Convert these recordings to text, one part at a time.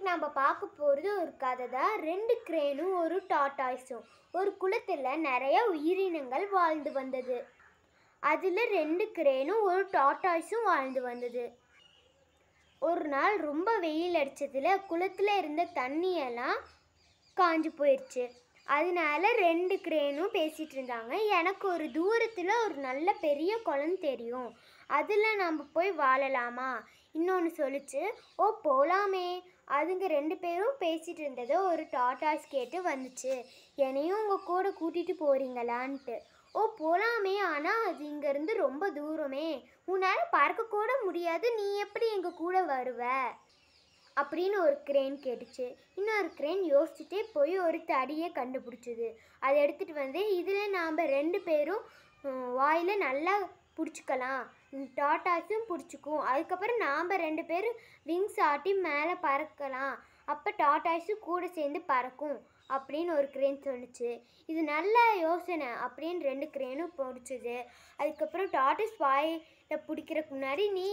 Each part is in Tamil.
இன்னைக்கு நாம் பார்க்க போகிறது ஒரு கதை தான் ரெண்டு கிரேனும் ஒரு டாட்டாய்ஸும் ஒரு குளத்தில் நிறைய உயிரினங்கள் வாழ்ந்து வந்தது அதில் ரெண்டு கிரேனும் ஒரு டாட்டாய்ஸும் வாழ்ந்து வந்தது ஒரு நாள் ரொம்ப வெயில் அடித்ததில் குளத்தில் இருந்த தண்ணியெல்லாம் காஞ்சி போயிடுச்சு அதனால ரெண்டு கிரேனும் பேசிகிட்டு இருந்தாங்க எனக்கு ஒரு தூரத்தில் ஒரு நல்ல பெரிய குளம் தெரியும் அதில் நம்ம போய் வாழலாமா இன்னொன்று சொல்லிச்சு ஓ போகலாமே அதுங்க ரெண்டு பேரும் பேசிகிட்டு இருந்ததை ஒரு டாட்டாஸ் கேட்டு வந்துச்சு என்னையும் உங்கள் கூட கூட்டிகிட்டு போகிறீங்களான்ட்டு ஓ போகலாமே ஆனால் அது இங்கேருந்து ரொம்ப தூரமே உன்னால் பார்க்க கூட முடியாது நீ எப்படி எங்கள் கூட வருவ அப்படின்னு ஒரு கிரெயின் கேட்டுச்சு இன்னொரு கிரெயின் யோசிச்சுட்டே போய் ஒரு தடியை கண்டுபிடிச்சிது அதை எடுத்துகிட்டு வந்து இதில் நாம் ரெண்டு பேரும் வாயில் நல்லா பிடிச்சிக்கலாம் டாட்டாஸும் பிடிச்சிக்கும் அதுக்கப்புறம் நாம் ரெண்டு பேரும் விங்ஸ் ஆட்டி மேலே பறக்கலாம் அப்போ டாட்டாஸும் கூட சேர்ந்து பறக்கும் அப்படின்னு ஒரு க்ரேன் சொன்னிச்சு இது நல்ல யோசனை அப்படின்னு ரெண்டு க்ரேனும் பிடிச்சிது அதுக்கப்புறம் டாட்டஸ் வாயில் பிடிக்கிறதுக்கு முன்னாடி நீ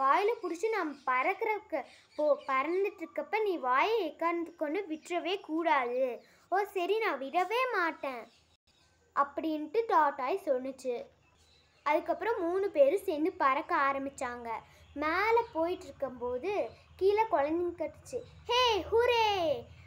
வாயில் பிடிச்சி நாம் பறக்கிறக்க போ பறந்துட்டுருக்கப்ப நீ வாயை உட்கார்ந்து கொண்டு விட்டுறவே கூடாது ஓ சரி நான் விடவே மாட்டேன் அப்படின்ட்டு டாட்டாய் சொன்னிச்சு அதுக்கப்புறம் மூணு பேரும் சேர்ந்து பறக்க ஆரம்பித்தாங்க மேலே போயிட்டுருக்கும்போது கீழே குழந்தைங்க கட்டுச்சு ஹே ஹூரே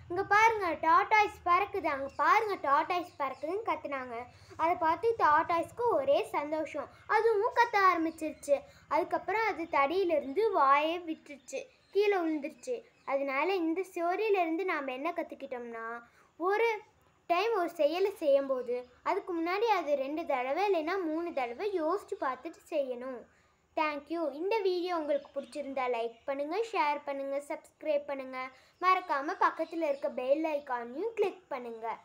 இங்கே பாருங்கள் டாட்டாய்ஸ் பறக்குது அங்கே பாருங்கள் டாட்டாய்ஸ் பறக்குதுன்னு கத்துனாங்க அதை பார்த்து டாட்டாய்ஸ்க்கு ஒரே சந்தோஷம் அதுவும் கத்த ஆரம்பிச்சிருச்சு அதுக்கப்புறம் அது தடியிலிருந்து வாயை விட்டுருச்சு கீழே விழுந்துருச்சு அதனால இந்த ஸ்டோரியிலேருந்து நாம் என்ன கற்றுக்கிட்டோம்னா ஒரு ஒரு செயலை செய்யும்போது அதுக்கு முன்னாடி அது ரெண்டு தடவை இல்லைன்னா மூணு தடவை யோசித்து பார்த்துட்டு செய்யணும் தேங்க்யூ இந்த வீடியோ உங்களுக்கு பிடிச்சிருந்தா லைக் பண்ணுங்கள் ஷேர் பண்ணுங்கள் சப்ஸ்கிரைப் பண்ணுங்கள் மறக்காமல் பக்கத்தில் இருக்க பெல் ஐக்கானையும் கிளிக் பண்ணுங்கள்